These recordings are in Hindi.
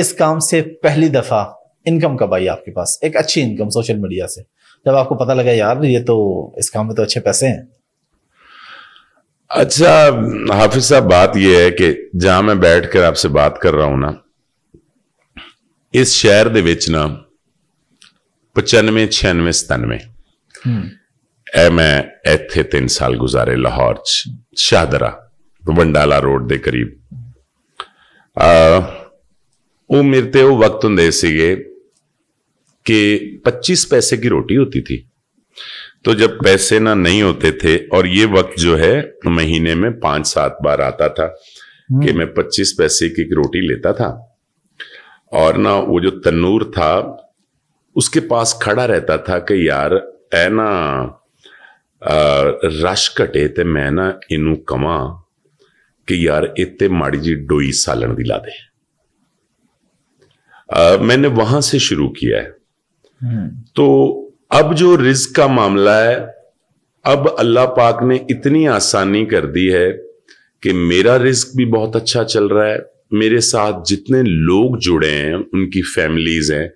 इस काम से पहली दफा इनकम कब आई आपके पास एक अच्छी इनकम सोशल मीडिया से जब आपको पता लगा यार ये तो इस काम में तो अच्छे पैसे हैं अच्छा हाफिज साहब बात ये है कि जहां मैं बैठ कर आपसे बात कर रहा हूं ना इस शहर के ਵਿੱਚ ਨਾ 95 96 97 ਐ ਮੈਂ ਇੱਥੇ 3 ਸਾਲ ਗੁਜ਼ਾਰੇ ਲਾਹੌਰ ਚ ਸ਼ਾਹਦਰਾ ਵੰਡਾਲਾ ਰੋਡ वो मेरे ते वक्त होंगे सीगे कि पच्चीस पैसे की रोटी होती थी तो जब पैसे ना नहीं होते थे और ये वक्त जो है महीने में पांच सात बार आता था कि मैं पच्चीस पैसे की रोटी लेता था और ना वो जो तनूर था उसके पास खड़ा रहता था कि यार ऐ ना रश घटे तो मैं ना इनू ਕਵਾਂ कि यार इतने माड़ी जी डोई सालन ਦੀ ला ਦੇ आ, मैंने वहां से शुरू किया है हम्म। तो अब जो रिज का मामला है अब अल्लाह पाक ने इतनी आसानी कर दी है कि मेरा रिस्क भी बहुत अच्छा चल रहा है मेरे साथ जितने लोग जुड़े हैं उनकी फैमिलीज हैं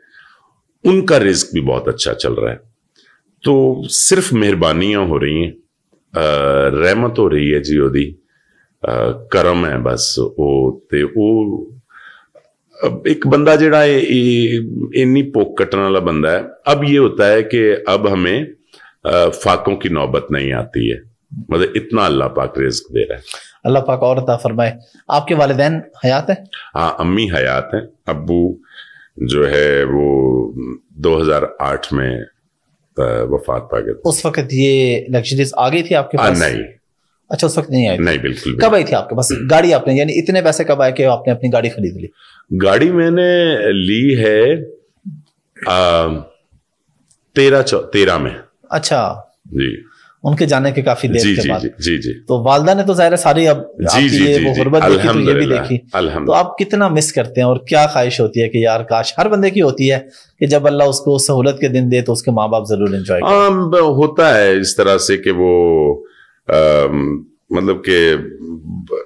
उनका रिस्क भी बहुत अच्छा चल रहा है तो सिर्फ मेहरबानियां हो रही हैं रहमत हो रही है जी ओदी करम है बस वो ते वो एक बंदा जरा इन्नी पोक कटने वाला बंदा है अब ये होता है कि अब हमें फाकों की नौबत नहीं आती है मतलब इतना अल्लाह पाक रिस्क दे रहा है अल्लाह पाक और फरमाए आपके वाले हयात है हाँ अम्मी हयात है अबू जो है वो 2008 में वफात पा गए उस वक्त ये लग्जरीज आ गई थी आपके पास आ, नहीं अच्छा उस वक्त नहीं आई नहीं बिल्कुल कब आई थी आपके पास गाड़ी आपने यानी इतने पैसे कब आए कि आपने अपनी गाड़ी खरीद ली गाड़ी मैंने ली है तेरह तेरह में अच्छा जी उनके जाने के काफी देर जी, के बाद जी, जी जी तो वालदा ने तो जाहिर सारी अब जी, जी, ये वो गुर्बत देखी तो ये भी देखी तो आप कितना मिस करते हैं और क्या ख्वाहिश होती है कि यार काश हर बंदे की होती है कि जब अल्लाह उसको सहूलत के दिन दे तो उसके माँ बाप जरूर इंजॉय होता है इस तरह से कि वो आम, मतलब के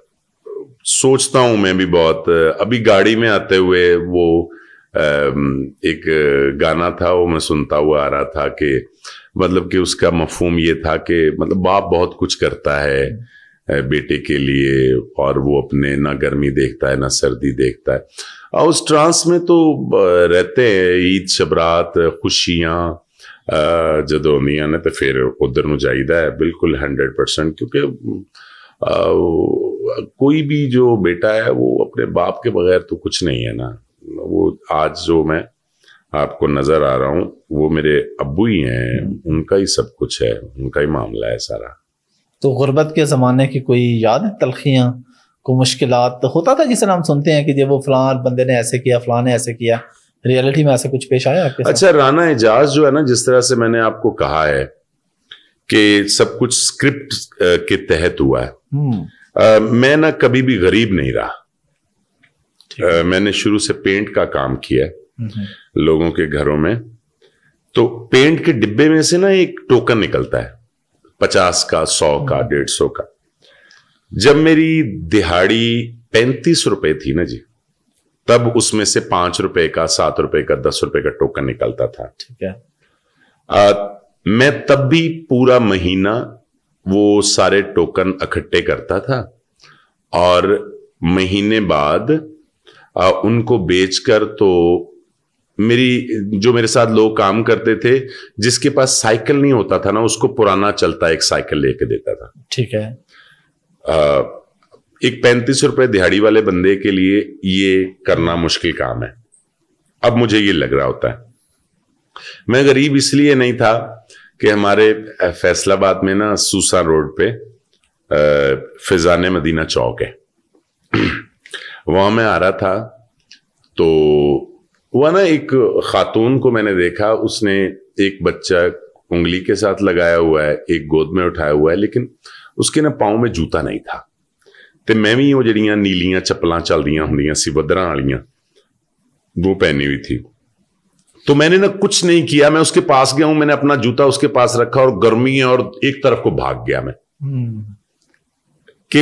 सोचता हूं मैं भी बहुत अभी गाड़ी में आते हुए वो एक गाना था वो मैं सुनता हुआ आ रहा था कि मतलब कि उसका मफहम ये था कि मतलब बाप बहुत कुछ करता है बेटे के लिए और वो अपने ना गर्मी देखता है ना सर्दी देखता है और उस ट्रांस में तो रहते हैं ईद शबरात खुशियाँ जो ਆਉਂਦੀਆਂ ने तो फिर उधर ਨੂੰ ਜਾਈਦਾ ਹੈ ਬਿਲਕੁਲ 100% क्योंकि कोई भी जो बेटा है वो अपने बाप के बगैर तो कुछ नहीं है ना वो आज जो मैं आपको नजर आ रहा हूँ वो मेरे अबू ही हैं उनका ही सब कुछ है उनका ही मामला है सारा तो गुर्बत के ज़माने की कोई याद है तलखियाँ को मुश्किल होता था जिसे हम सुनते हैं कि जब वो फलान बंदे ने ऐसे किया फलान ने ऐसे किया रियलिटी में ऐसा कुछ पेश आया आपके अच्छा राना एजाज जो है ना जिस तरह से मैंने आपको कहा है कि सब कुछ स्क्रिप्ट के तहत हुआ है आ, हम्म। मैं ना कभी भी गरीब नहीं रहा आ, मैंने शुरू से पेंट का काम किया हम्म। लोगों के घरों में तो पेंट के डिब्बे में से ना एक टोकन निकलता है पचास का सौ का हम्म। डेढ़ सौ का जब मेरी दिहाड़ी पैंतीस रुपए थी ना जी तब उसमें से पांच रुपए का सात रुपए का दस रुपए का टोकन निकलता था ठीक है आ, मैं तब भी पूरा महीना वो सारे टोकन इकट्ठे करता था और महीने बाद आ, उनको बेचकर तो मेरी जो मेरे साथ लोग काम करते थे जिसके पास साइकिल नहीं होता था ना उसको पुराना चलता एक साइकिल लेके देता था ठीक है आ, एक पैंतीस रुपए दिहाड़ी वाले बंदे के लिए ये करना मुश्किल काम है अब मुझे ये लग रहा होता है मैं गरीब इसलिए नहीं था कि हमारे फैसलाबाद में ना सूसा रोड पे फिजान मदीना चौक है वहां मैं आ रहा था तो वह ना एक खातून को मैंने देखा उसने एक बच्चा उंगली के साथ लगाया हुआ है एक गोद में उठाया हुआ है लेकिन उसके ना पाओ में जूता नहीं था ਤੇ ਮੈਂ ਵੀ ਉਹ ਜਿਹੜੀਆਂ ਨੀਲੀਆਂ ਚੱਪਲਾਂ ਚੱਲਦੀਆਂ ਹੁੰਦੀਆਂ ਸੀ ਵਦਰਾਂ ਵਾਲੀਆਂ वो पहनी हुई थी तो मैंने ना कुछ नहीं किया मैं उसके पास गया हूं मैंने अपना जूता उसके पास रखा और गर्मी और एक तरफ को भाग गया मैं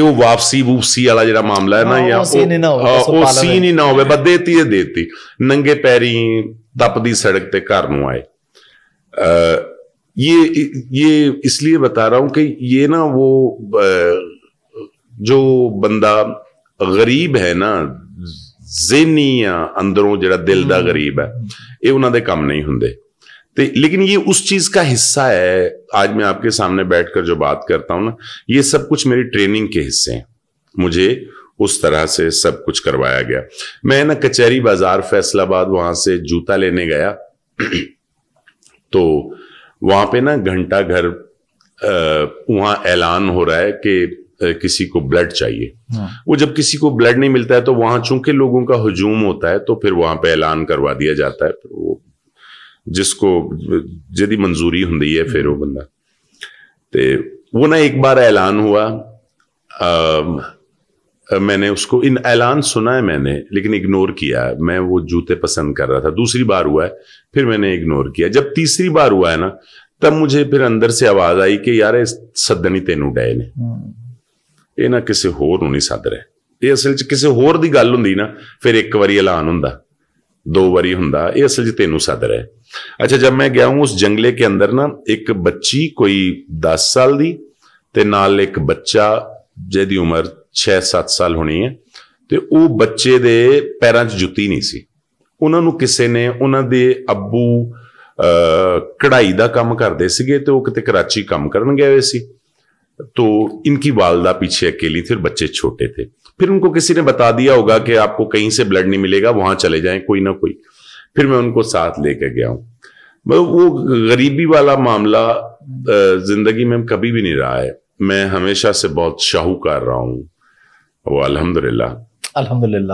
वो वापसी वूपसी वाला जरा मामला है ना या वो सीन ही ना होवे वो सीन ही देती है देती नंगे पैरी तपदी सड़क पे घर ਨੂੰ ਆਏ ये ये इसलिए बता रहा हूं कि ये ना वो जो बंदा गरीब है ना जेनी या अंदरों जरा दिल का हम्म। गरीब है ये उन्होंने काम नहीं होंगे लेकिन ये उस चीज का हिस्सा है आज मैं आपके सामने बैठकर जो बात करता हूं ना ये सब कुछ मेरी ट्रेनिंग के हिस्से हैं मुझे उस तरह से सब कुछ करवाया गया मैं ना कचहरी बाजार फैसलाबाद वहां से जूता लेने गया तो वहां पे ना घंटा घर वहां ऐलान हो रहा है कि किसी को ब्लड चाहिए हाँ। वो जब किसी को ब्लड नहीं मिलता है तो वहां चूंकि लोगों का हजूम होता है तो फिर वहां पे ऐलान करवा दिया जाता है फिर वो जिसको यदि मंजूरी होंगी है फिर वो बंदा तो वो ना एक बार ऐलान हुआ आ, मैंने उसको इन ऐलान सुना है मैंने लेकिन इग्नोर किया मैं वो जूते पसंद कर रहा था दूसरी बार हुआ है फिर मैंने इग्नोर किया जब तीसरी बार हुआ है ना तब मुझे फिर अंदर से आवाज आई कि यार सदनी तेनू डे ने ਇਹ ਨਾ ਕਿਸੇ ਹੋਰ ਨੂੰ ਨਹੀਂ ਸੱਦ ਰਿਹਾ ਇਹ ਅਸਲ 'ਚ ਕਿਸੇ ਹੋਰ ਦੀ ਗੱਲ ਹੁੰਦੀ ਨਾ ਫਿਰ ਇੱਕ ਵਾਰੀ ਐਲਾਨ ਹੁੰਦਾ ਦੋ ਵਾਰੀ ਹੁੰਦਾ ਇਹ ਅਸਲ 'ਚ ਤੈਨੂੰ ਸੱਦ ਰਿਹਾ ਅੱਛਾ ਜਦ ਮੈਂ ਗਿਆ ਹਾਂ ਉਸ ਜੰਗਲੇ ਦੇ ਅੰਦਰ ਨਾ ਇੱਕ ਬੱਚੀ ਕੋਈ 10 ਸਾਲ ਦੀ ਤੇ ਨਾਲ ਇੱਕ ਬੱਚਾ ਜਿਹਦੀ ਉਮਰ 6-7 ਸਾਲ ਹੋਣੀ ਹੈ ਤੇ ਉਹ ਬੱਚੇ ਦੇ ਪੈਰਾਂ 'ਚ ਜੁੱਤੀ ਨਹੀਂ ਸੀ ਉਹਨਾਂ ਨੂੰ ਕਿਸੇ ਨੇ ਉਹਨਾਂ ਦੇ ਅੱਬੂ ਕਢਾਈ ਦਾ ਕੰਮ ਕਰਦੇ ਸੀਗੇ ਤੇ ਉਹ ਕਿਤੇ ਕਰਾਚੀ ਕੰਮ ਕਰਨ ਗਏ ਹੋਏ ਸੀ तो इनकी वालदा पीछे अकेली थी और बच्चे छोटे थे फिर उनको किसी ने बता दिया होगा कि आपको कहीं से ब्लड नहीं मिलेगा वहां चले जाए कोई ना कोई फिर मैं उनको साथ लेकर गया हूं मतलब वो गरीबी वाला मामला जिंदगी में कभी भी नहीं रहा है मैं हमेशा से बहुत शाहूकार रहा हूं वो अलहमदुल्ला अल्हम्दुलिल्लाह